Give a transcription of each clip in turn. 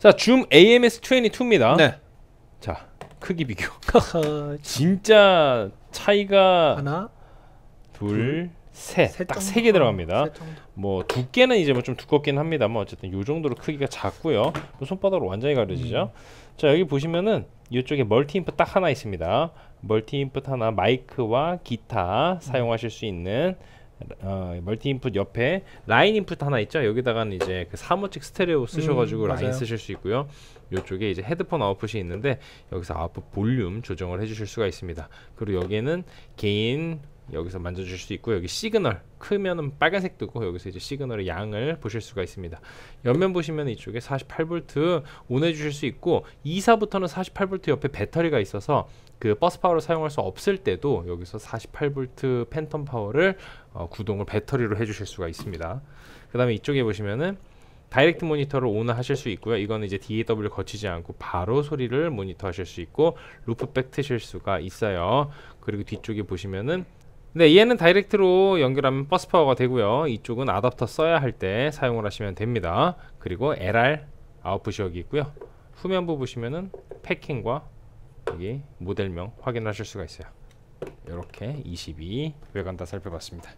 자, 줌 AMS22입니다. 네. 자, 크기 비교. 진짜 차이가 하나, 둘, 셋. 딱 세 개 들어갑니다. 뭐 두께는 이제 뭐 좀 두껍긴 합니다만 뭐 어쨌든 요 정도로 크기가 작고요. 뭐 손바닥으로 완전히 가려지죠. 음. 자, 여기 보시면은 이쪽에 멀티 인풋 딱 하나 있습니다. 멀티 인풋 하나 마이크와 기타 사용하실 수 있는 어, 멀티 인풋 옆에 라인 인풋 하나 있죠 여기다가는 이제 그 사무직 스테레오 쓰셔가지고 음, 라인 쓰실 수 있고요 이쪽에 이제 헤드폰 아웃풋이 있는데 여기서 아웃풋 볼륨 조정을 해주실 수가 있습니다 그리고 여기에는 개인 여기서 만져주실 수 있고 여기 시그널 크면은 빨간색 뜨고 여기서 이제 시그널의 양을 보실 수가 있습니다 옆면 보시면 이쪽에 48V 온해 주실 수 있고 2사부터는 48V 옆에 배터리가 있어서 그 버스 파워를 사용할 수 없을 때도 여기서 48V 팬텀 파워를 어, 구동을 배터리로 해주실 수가 있습니다 그 다음에 이쪽에 보시면은 다이렉트 모니터를 온하실수 있고요. 이거는 이제 DAW 거치지 않고 바로 소리를 모니터하실 수 있고 루프백 트실 수가 있어요. 그리고 뒤쪽에 보시면은 네, 얘는 다이렉트로 연결하면 버스 파워가 되고요. 이쪽은 아답터 써야 할 때 사용을 하시면 됩니다. 그리고 LR 아웃풋이 여기 있고요. 후면부 보시면은 패킹과 여기 모델명 확인하실 수가 있어요. 이렇게 22 외관다 살펴봤습니다.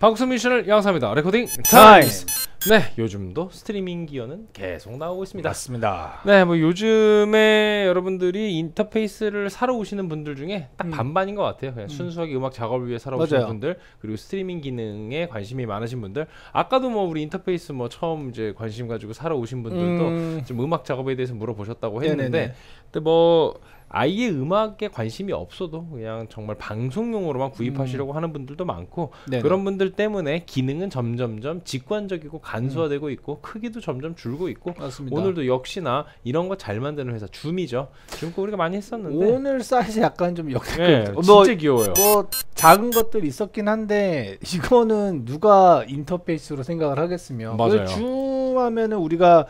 방송 미션을 양사입니다. 레코딩 타임스! 네, 요즘도 스트리밍 기어는 계속 나오고 있습니다. 맞습니다. 네, 뭐 요즘에 여러분들이 인터페이스를 사러 오시는 분들 중에 딱 음. 반반인 것 같아요. 그냥 음. 순수하게 음악 작업을 위해 사러 오시는 분들 그리고 스트리밍 기능에 관심이 많으신 분들. 아까도 뭐 우리 인터페이스 뭐 처음 이제 관심 가지고 사러 오신 분들도 음. 지금 음악 작업에 대해서 물어보셨다고 했는데, 네네네. 근데 뭐 아예 음악에 관심이 없어도 그냥 정말 방송용으로만 구입하시려고 음. 하는 분들도 많고 네네. 그런 분들 때문에 기능은 점점점 직관적이고 간소화되고 있고 크기도 점점 줄고 있고 맞습니다. 오늘도 역시나 이런 거 잘 만드는 회사 줌이죠. 줌거 우리가 많이 했었는데 오늘 사이즈 약간 좀 역대급. 네, 뭐, 진짜 귀여워요. 뭐 작은 것들 있었긴 한데 이거는 누가 인터페이스로 생각을 하겠으며 그 맞아요. 줌 하면은 우리가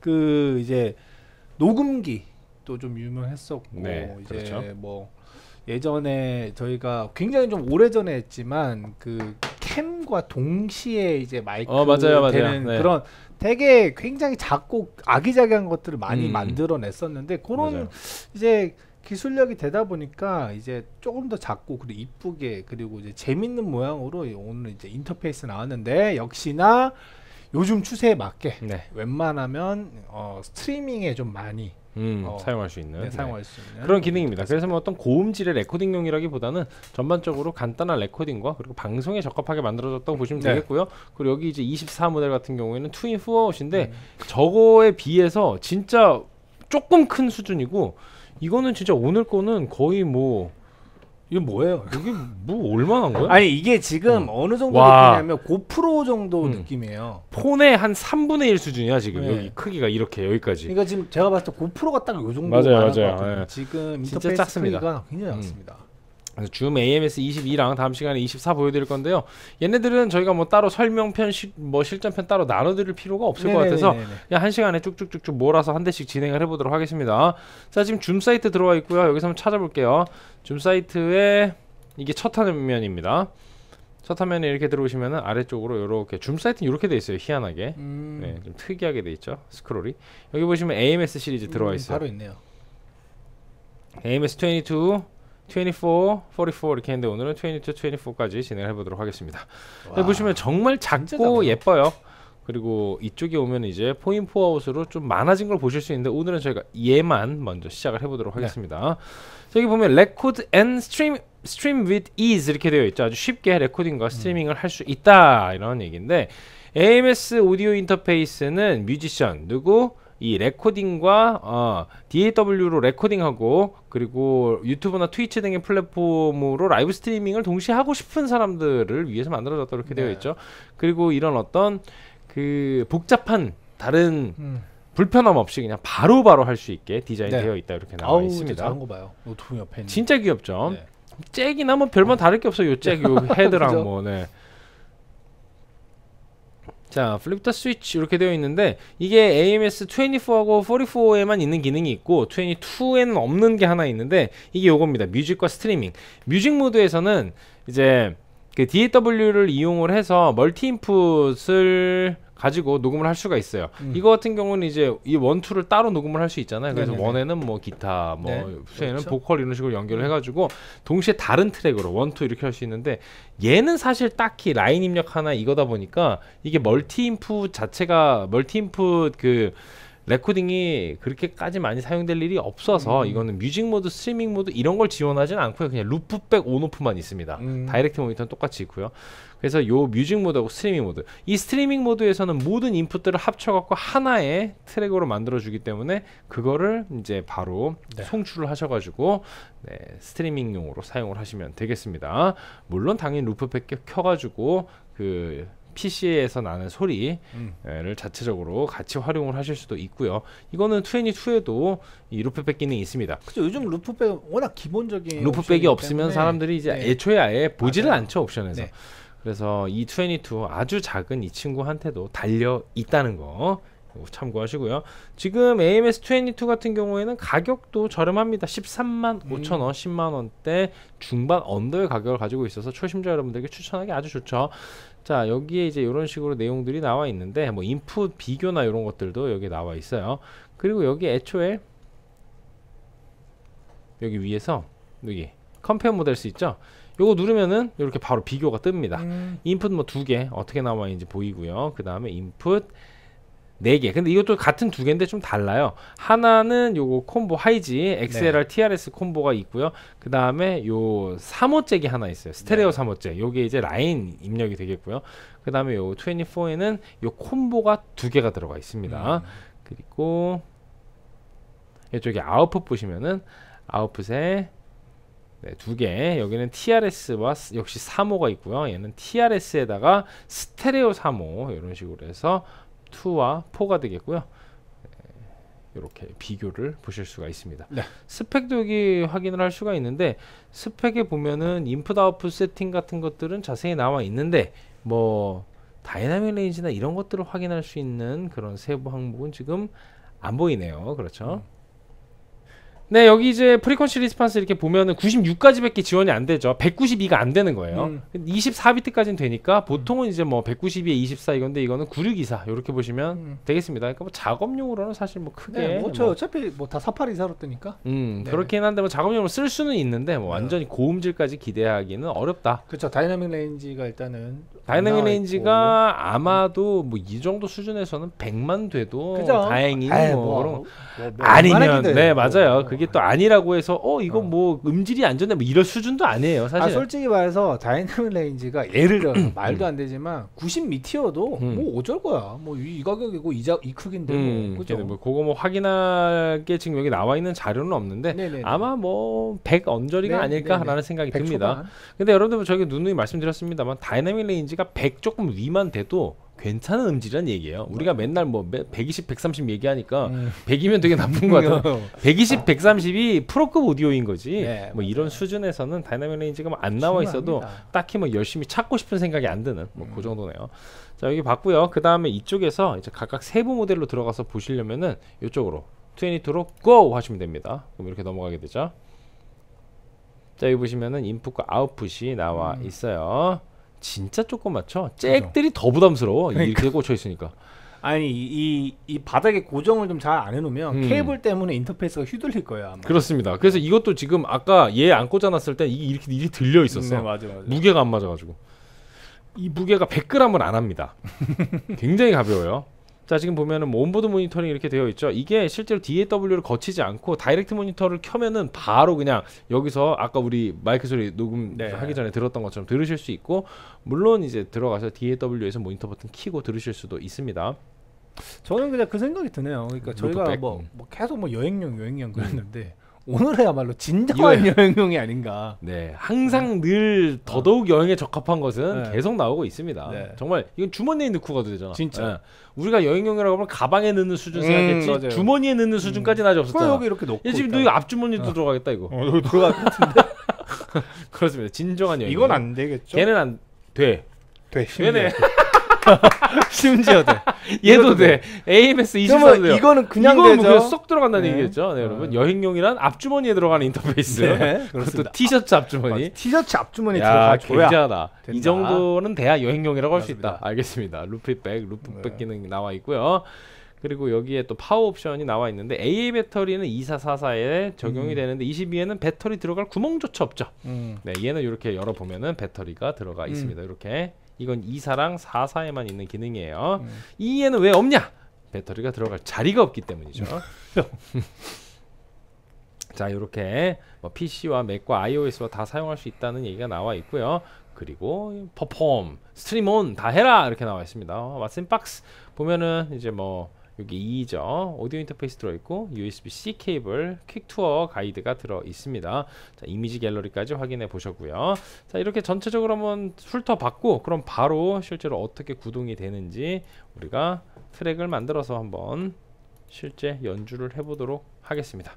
그 이제 녹음기 또좀 유명했었고 네, 이제 그렇죠. 뭐 예전에 저희가 굉장히 좀 오래전에 했지만 그 캠과 동시에 이제 마이크 어, 맞아요, 맞아요. 되는 네. 그런 되게 굉장히 작고 아기자기한 것들을 많이 음. 만들어냈었는데 그런 맞아요. 이제 기술력이 되다 보니까 이제 조금 더 작고 그리고 이쁘게 그리고 이제 재밌는 모양으로 오늘 이제 인터페이스 나왔는데 역시나 요즘 추세에 맞게 네. 웬만하면 어, 스트리밍에 좀 많이 음, 어, 사용할 수 있는 네, 네. 사용할 수 있는 그런 기능입니다. 그래서 뭐 어떤 고음질의 레코딩용이라기보다는 전반적으로 간단한 레코딩과 그리고 방송에 적합하게 만들어졌다고 보시면 네. 되겠고요. 그리고 여기 이제 24 모델 같은 경우에는 투인 후아웃인데 음. 네. 저거에 비해서 진짜 조금 큰 수준이고 이거는 진짜 오늘 거는 거의 뭐 이게 뭐예요? 이게 뭐 얼마나 거야? 아니 이게 지금 음. 어느 정도 와. 느낌이냐면 고프로 정도 음. 느낌이에요. 폰의 한 3분의 1 수준이야 지금 네. 여기 크기가 이렇게 여기까지. 그러니까 지금 제가 봤을 때 고프로가 딱요 정도 맞아요, 맞아요. 예. 지금 인터페이스 크기가 굉장히 음. 작습니다. 그래서 줌 AMS 22랑 다음 시간에 24 보여드릴 건데요. 얘네들은 저희가 뭐 따로 설명편, 시, 뭐 실전편 따로 나눠드릴 필요가 없을 네네네네네. 것 같아서 그냥 한 시간에 쭉쭉쭉쭉 몰아서 한 대씩 진행을 해보도록 하겠습니다. 자, 지금 줌 사이트 들어와 있고요. 여기서 한번 찾아볼게요. 줌 사이트에 이게 첫 화면입니다. 첫 화면에 이렇게 들어오시면 아래쪽으로 이렇게 줌 사이트는 이렇게 돼 있어요. 희한하게, 음. 네, 좀 특이하게 돼 있죠. 스크롤이 여기 보시면 AMS 시리즈 들어와 음, 있어요. 음, 바로 있네요. AMS 22 24, 44 이렇게 했는데 오늘은 22, 24까지 진행해 보도록 하겠습니다. 네, 보시면 정말 작고 예뻐요. 그리고 이쪽에 오면 이제 포인 포아웃으로 좀 많아진 걸 보실 수 있는데 오늘은 저희가 얘만 먼저 시작을 해보도록 네. 하겠습니다. 네. 여기 보면 레코드 앤 스트림 스트림 with ease 이렇게 되어 있죠. 아주 쉽게 레코딩과 음. 스트리밍을 음. 할수 있다 이런 얘기인데 AMS 오디오 인터페이스는 뮤지션 누구 이 레코딩과 어, DAW로 레코딩하고 그리고 유튜브나 트위치 등의 플랫폼으로 라이브 스트리밍을 동시에 하고 싶은 사람들을 위해서 만들어졌다 이렇게 네. 되어 있죠. 그리고 이런 어떤 그 복잡한 다른 음. 불편함 없이 그냥 바로바로 할 수 있게 디자인되어 네. 있다 이렇게 나와 아우, 있습니다. 작은 거 봐요. 노트북 옆에 진짜 귀엽죠. 네. 잭이나 뭐 별반 네. 다를 게 없어요. 잭, 요 헤드랑 뭐, 네. 자, 플립터 스위치 이렇게 되어 있는데 이게 AMS 24하고 44에만 있는 기능이 있고 22에는 없는 게 하나 있는데 이게 요겁니다. 뮤직과 스트리밍. 뮤직 모드에서는 이제 그 DAW를 이용을 해서 멀티 인풋을 가지고 녹음을 할 수가 있어요. 음. 이거 같은 경우는 이제 이 원투를 따로 녹음을 할 수 있잖아요. 그래서 네네네. 원에는 뭐 기타, 뭐 네. 투에는 그렇죠. 보컬 이런 식으로 연결을 해가지고 동시에 다른 트랙으로 원투 이렇게 할 수 있는데 얘는 사실 딱히 라인 입력 하나 이거다 보니까 이게 멀티 인풋 자체가 멀티 인풋 그 레코딩이 그렇게까지 많이 사용될 일이 없어서 음. 이거는 뮤직 모드, 스트리밍 모드 이런 걸 지원하진 않고요. 그냥 루프백 온오프만 있습니다. 음. 다이렉트 모니터는 똑같이 있고요. 그래서 요 뮤직 모드하고 스트리밍 모드. 이 스트리밍 모드에서는 모든 인풋들을 합쳐 갖고 하나의 트랙으로 만들어 주기 때문에 그거를 이제 바로 네. 송출을 하셔 가지고 네, 스트리밍용으로 사용을 하시면 되겠습니다. 물론 당연히 루프백 켜가지고 그 PC에서 나는 소리를 음. 자체적으로 같이 활용을 하실 수도 있고요. 이거는 투애니투에도 이 루프백 기능이 있습니다. 그죠 요즘 루프백 워낙 기본적인 루프백이 없으면 사람들이 이제 네. 애초에 아예 보지를 맞아요. 않죠 옵션에서. 네. 그래서 이 투애니투 아주 작은 이 친구한테도 달려 있다는 거 참고하시고요. 지금 AMS 22 같은 경우에는 가격도 저렴합니다. 13만 5천 음. 원, 음. 10만 원대 중반 언더의 가격을 가지고 있어서 초심자 여러분들에게 추천하기 아주 좋죠. 자 여기에 이제 이런 식으로 내용들이 나와 있는데 뭐 인풋 비교나 이런 것들도 여기 나와 있어요 그리고 여기 애초에 여기 위에서 여기 컴페어 모델 수 있죠 요거 누르면은 이렇게 바로 비교가 뜹니다 음. 인풋 뭐 두 개 어떻게 나와 있는지 보이고요 그 다음에 인풋 4개. 근데 이것도 같은 두 개인데 좀 달라요. 하나는 요거 콤보 하이지 XLR 네. TRS 콤보가 있고요. 그 다음에 요 3호잭이 하나 있어요. 스테레오 네. 3호잭. 요게 이제 라인 입력이 되겠고요. 그 다음에 요 24에는 요 콤보가 두 개가 들어가 있습니다. 음. 그리고 이쪽에 아웃풋 보시면은 아웃풋에 네, 두 개. 여기는 TRS와 역시 3호가 있고요. 얘는 TRS에다가 스테레오 3호 이런 식으로 해서 2와 4가 되겠고요. 이렇게 비교를 보실 수가 있습니다. 네. 스펙도 여기 확인을 할 수가 있는데 스펙에 보면은 인풋 아웃풋 세팅 같은 것들은 자세히 나와 있는데 뭐 다이나믹 레인지나 이런 것들을 확인할 수 있는 그런 세부 항목은 지금 안 보이네요. 그렇죠? 음. 네 여기 이제 프리퀀시 리스판스 이렇게 보면은 96까지밖에 지원이 안 되죠 192가 안 되는 거예요 음. 24비트까지는 되니까 음. 보통은 이제 뭐 192에 24 이건데 이거는 9624 이렇게 보시면 음. 되겠습니다 그러니까 뭐 작업용으로는 사실 뭐 크게 네, 뭐저 뭐 어차피 뭐 다4 8 2사로 뜨니까 음 네. 그렇긴 한데 뭐 작업용으로 쓸 수는 있는데 뭐 네. 완전히 네. 고음질까지 기대하기는 어렵다 그렇죠 다이나믹 레인지가 일단은 다이나믹 레인지가 있고. 아마도 뭐 이 정도 수준에서는 100만 돼도 그죠? 다행히 뭐, 뭐, 뭐, 뭐, 아니면 네 맞아요 뭐, 뭐. 그게 또 아니라고 해서 어 이거 어. 뭐 음질이 안 좋네 뭐이런 수준도 아니에요 사실. 아 솔직히 말해서 다이내믹 레인지가 예를 들어 음. 말도 안 되지만 90 미티어도 음. 뭐 어쩔 거야 뭐 이 가격이고 이자 이 크기인데 뭐. 음, 뭐, 그죠? 뭐 그거 뭐 확인할 게 지금 여기 나와 있는 자료는 없는데 네네네. 아마 뭐 100 언저리가 네, 네네. 아닐까라는 네네. 생각이 듭니다. 초반. 근데 여러분들 저기 누누이 말씀드렸습니다만 다이내믹 레인지가 100 조금 위만 돼도 괜찮은 음질이란 얘기예요. 뭐. 우리가 맨날 뭐 120, 130 얘기하니까 음. 100이면 되게 나쁜 거같아 120, 130이 프로급 오디오인 거지. 네, 뭐 이런 수준에서는 다이나믹 레인지가 뭐안 나와 있어도 합니다. 딱히 뭐 열심히 찾고 싶은 생각이 안 드는 뭐그 음. 정도네요. 자 여기 봤고요. 그 다음에 이쪽에서 이제 각각 세부 모델로 들어가서 보시려면은 이쪽으로 22로 고 하시면 됩니다. 그럼 이렇게 넘어가게 되죠. 자 여기 보시면은 인풋과 아웃풋이 나와 음. 있어요. 진짜 조금 맞춰. 잭들이 더 부담스러워. 그러니까. 이렇게 꽂혀 있으니까. 아니 이, 이 바닥에 고정을 좀 잘 안 해놓으면 음. 케이블 때문에 인터페이스가 휘둘릴 거예요 아마. 그렇습니다. 그래서 이것도 지금 아까 얘 안 꽂아놨을 때 이게 이렇게, 이게 들려 있었어. 네, 맞아, 맞아. 무게가 안 맞아가지고 이 무게가 100g을 안 합니다. 굉장히 가벼워요. 자 지금 보면은 뭐 온보드 모니터링 이렇게 되어 있죠 이게 실제로 DAW를 거치지 않고 다이렉트 모니터를 켜면은 바로 그냥 여기서 아까 우리 마이크 소리 녹음하기 네. 전에 들었던 것처럼 들으실 수 있고 물론 이제 들어가서 DAW에서 모니터 버튼 키고 들으실 수도 있습니다 저는 그냥 그 생각이 드네요 그러니까 저희가 뭐, 음. 뭐, 계속 뭐 여행용 여행용 그랬는데 음. 오늘에야말로 진정한 여행용이 아닌가. 네, 항상 늘 더더욱 어. 여행에 적합한 것은 네. 계속 나오고 있습니다. 네. 정말 이건 주머니에 넣고 가도 되잖아. 진짜. 네. 우리가 여행용이라고 하면 가방에 넣는 수준 음, 생각했지 맞아요. 주머니에 넣는 수준까지는 음. 아직 없었잖아. 여기 이렇게 넣고. 지금 너희 앞주머니도 어. 들어가겠다 이거. 어, 여기 들어갈 것 같은데. 그렇습니다. 진정한 여행. 이건 안 되겠죠? 걔는 안 돼. 돼. 되네. 심지어 돼. 얘도 돼. AMS 24도요. 이거는 그냥 이거는 되죠. 그냥 쏙 들어간다는 네. 얘기겠죠. 네, 여러분. 네. 여행용이란 앞주머니에 들어가는 인터페이스. 네, 그렇습니 티셔츠 앞주머니. 맞아. 티셔츠 앞주머니 들어가줘야. 굉장하 된다. 이 정도는 돼야 여행용이라고 할 수 있다. 알겠습니다. 루프백, 루프백 네. 기능 이 나와 있고요. 그리고 여기에 또 파워 옵션이 나와 있는데 AA 배터리는 2444에 적용이 음. 되는데 22에는 배터리 들어갈 구멍조차 없죠. 음. 네, 얘는 이렇게 열어보면은 배터리가 들어가 음. 있습니다. 이렇게 이건 2사랑 4사에만 있는 기능이에요. 음. 2에는 왜 없냐? 배터리가 들어갈 자리가 없기 때문이죠. 음. 자, 이렇게 뭐 PC와 맥과 iOS와 다 사용할 수 있다는 얘기가 나와 있고요. 그리고 퍼폼, 스트림 온다 해라 이렇게 나와 있습니다. 왓슨 어, 박스 보면은 이제 뭐 여기 2죠 오디오 인터페이스 들어있고 USB-C 케이블 퀵투어 가이드가 들어있습니다 자, 이미지 갤러리까지 확인해 보셨고요 자 이렇게 전체적으로 한번 훑어봤고 그럼 바로 실제로 어떻게 구동이 되는지 우리가 트랙을 만들어서 한번 실제 연주를 해보도록 하겠습니다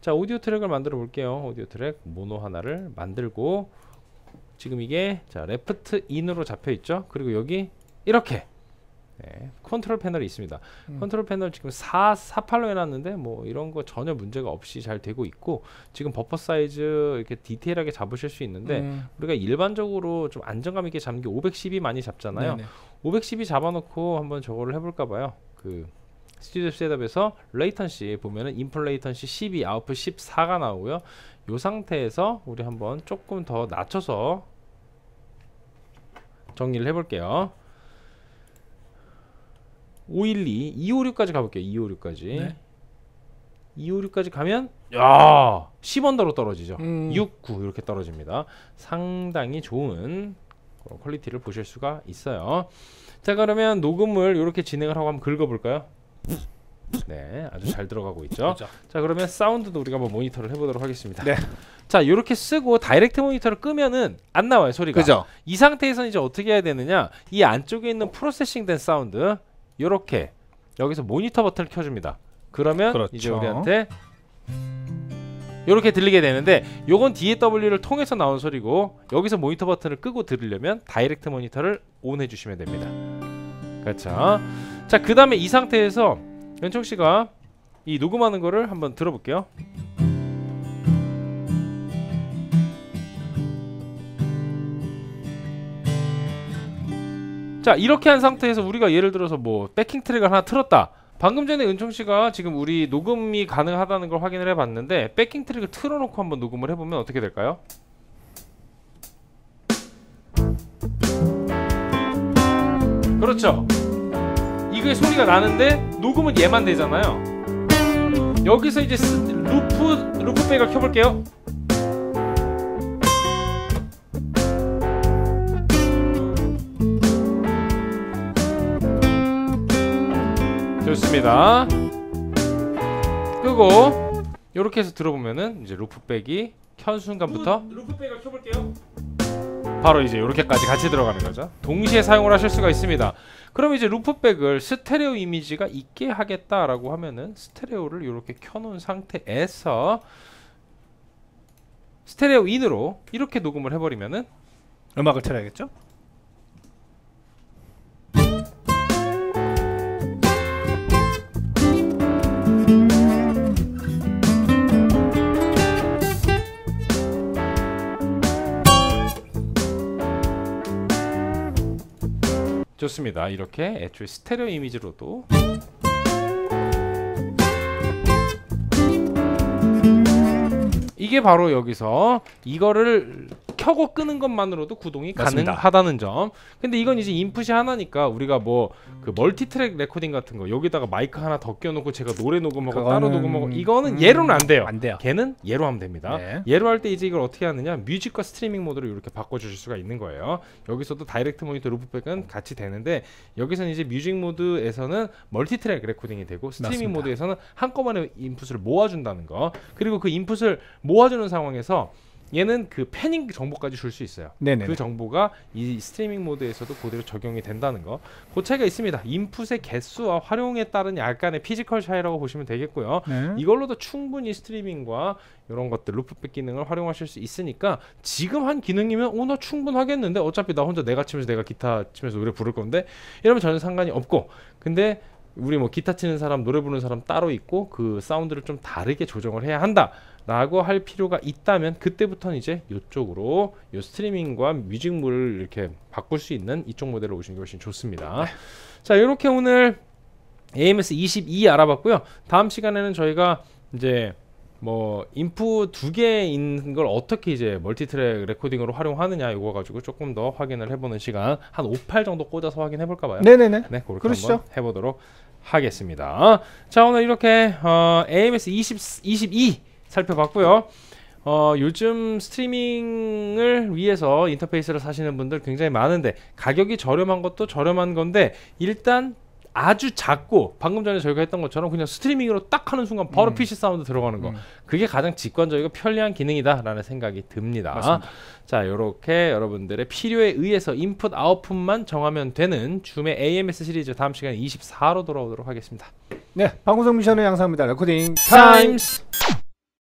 자 오디오 트랙을 만들어 볼게요 오디오 트랙 모노 하나를 만들고 지금 이게 자 레프트 인으로 잡혀 있죠 그리고 여기 이렇게 네, 컨트롤 패널이 있습니다. 음. 컨트롤 패널 지금 4, 48로 해놨는데 뭐 이런 거 전혀 문제가 없이 잘 되고 있고 지금 버퍼 사이즈 이렇게 디테일하게 잡으실 수 있는데 음. 우리가 일반적으로 좀 안정감 있게 잡는 게 5 1 2 많이 잡잖아요. 네네. 5 1 2 잡아놓고 한번 저거를 해볼까 봐요. 그 스튜디오 셋업에서 레이턴시 보면은 인풋 레이턴시 12 아웃풋 14가 나오고요. 요 상태에서 우리 한번 조금 더 낮춰서 정리를 해볼게요. 512, 256까지 가볼게요. 256까지. 네. 256까지 가면 야 10원대로 떨어지죠. 음. 69 이렇게 떨어집니다. 상당히 좋은 퀄리티를 보실 수가 있어요. 자 그러면 녹음을 이렇게 진행을 하고 한번 긁어볼까요? 네, 아주 잘 들어가고 있죠. 그렇죠. 자, 그러면 사운드도 우리가 한번 모니터를 해보도록 하겠습니다. 네. 자, 이렇게 쓰고 다이렉트 모니터를 끄면은 안 나와요 소리가. 그죠. 이 상태에서 이제 어떻게 해야 되느냐? 이 안쪽에 있는 프로세싱된 사운드 이렇게 여기서 모니터 버튼을 켜줍니다. 그러면 그렇죠. 이제 우리한테 이렇게 들리게 되는데 요건 DAW를 통해서 나온 소리고 여기서 모니터 버튼을 끄고 들으려면 다이렉트 모니터를 온 해주시면 됩니다. 그렇죠. 자, 그 다음에 이 상태에서 연총 씨가 이 녹음하는 거를 한번 들어볼게요. 자 이렇게 한 상태에서 우리가 예를 들어서 뭐 백킹 트랙을 하나 틀었다 방금 전에 은총씨가 지금 우리 녹음이 가능하다는 걸 확인을 해봤는데 백킹 트랙을 틀어놓고 한번 녹음을 해보면 어떻게 될까요? 그렇죠 이게 소리가 나는데 녹음은 얘만 되잖아요 여기서 이제 루프 루프백을 켜볼게요 좋습니다 끄고 이렇게 해서 들어보면은 이제 루프백이 켠 순간부터 루프백을 켜볼게요 바로 이제 이렇게까지 같이 들어가는 거죠 동시에 사용을 하실 수가 있습니다 그럼 이제 루프백을 스테레오 이미지가 있게 하겠다라고 하면은 스테레오를 이렇게 켜놓은 상태에서 스테레오 인으로 이렇게 녹음을 해버리면은 음악을 틀어야겠죠? 좋습니다. 이렇게 애초에 스테레오 이미지로도 이게 바로 여기서 이거를 켜고 끄는 것만으로도 구동이 맞습니다. 가능하다는 점. 근데 이건 이제 인풋이 하나니까 우리가 뭐 그 멀티트랙 레코딩 같은 거 여기다가 마이크 하나 더 껴놓고 제가 노래 녹음하고 그거는... 따로 녹음하고 이거는 음... 얘로는 안 돼요. 안 돼요. 걔는 예로 하면 됩니다. 네. 얘로 할 때 이제 이걸 어떻게 하느냐 뮤직과 스트리밍 모드로 이렇게 바꿔주실 수가 있는 거예요. 여기서도 다이렉트 모니터 루프백은 같이 되는데 여기서는 이제 뮤직 모드에서는 멀티트랙 레코딩이 되고 스트리밍 맞습니다. 모드에서는 한꺼번에 인풋을 모아준다는 거. 그리고 그 인풋을 모아주는 상황에서 얘는 그 패닝 정보까지 줄 수 있어요. 네네. 그 정보가 이 스트리밍 모드에서도 그대로 적용이 된다는 거. 그 차이가 있습니다. 인풋의 개수와 활용에 따른 약간의 피지컬 차이라고 보시면 되겠고요. 네. 이걸로도 충분히 스트리밍과 이런 것들 루프백 기능을 활용하실 수 있으니까 지금 한 기능이면 오나 어, 충분하겠는데 어차피 나 혼자 내가 치면서 내가 기타 치면서 노래 부를 건데 이러면 전혀 상관이 없고 근데 우리 뭐 기타 치는 사람 노래 부르는 사람 따로 있고 그 사운드를 좀 다르게 조정을 해야 한다 라고 할 필요가 있다면 그때부터는 이제 이쪽으로 요 스트리밍과 뮤직물을 이렇게 바꿀 수 있는 이쪽 모델로 오시는 게 훨씬 좋습니다 네. 자 이렇게 오늘 AMS 22 알아봤고요 다음 시간에는 저희가 이제 뭐 인풋 두 개 있는 걸 어떻게 이제 멀티트랙 레코딩으로 활용하느냐 이거 가지고 조금 더 확인을 해보는 시간 한 5, 8 정도 꽂아서 확인해 볼까 봐요. 네네네. 네, 그렇게 그러시죠. 한번 해보도록 하겠습니다. 자 오늘 이렇게 어, AMS 20, 22 살펴봤고요. 어, 요즘 스트리밍을 위해서 인터페이스를 사시는 분들 굉장히 많은데 가격이 저렴한 것도 저렴한 건데 일단 아주 작고 방금 전에 저희가 했던 것처럼 그냥 스트리밍으로 딱 하는 순간 바로 음. PC 사운드 들어가는 거 음. 그게 가장 직관적이고 편리한 기능이다라는 생각이 듭니다. 맞습니다. 자 이렇게 여러분들의 필요에 의해서 인풋 아웃풋만 정하면 되는 줌의 AMS 시리즈 다음 시간 에 24로 돌아오도록 하겠습니다. 네, 방구석 미션의 양상입니다. 레코딩 타임스. 타임스.